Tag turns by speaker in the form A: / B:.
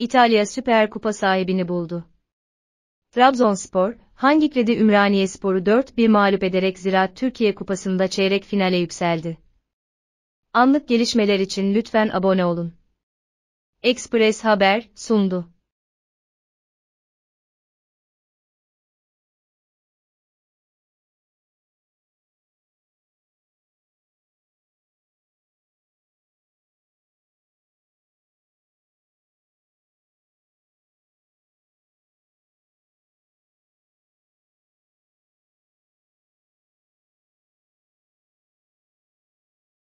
A: İtalya Süper Kupa sahibini buldu. Trabzonspor, Hangiklede Ümraniyespor'u 4-1 mağlup ederek Ziraat Türkiye Kupası'nda çeyrek finale yükseldi. Anlık gelişmeler için lütfen abone olun. Express Haber
B: sundu.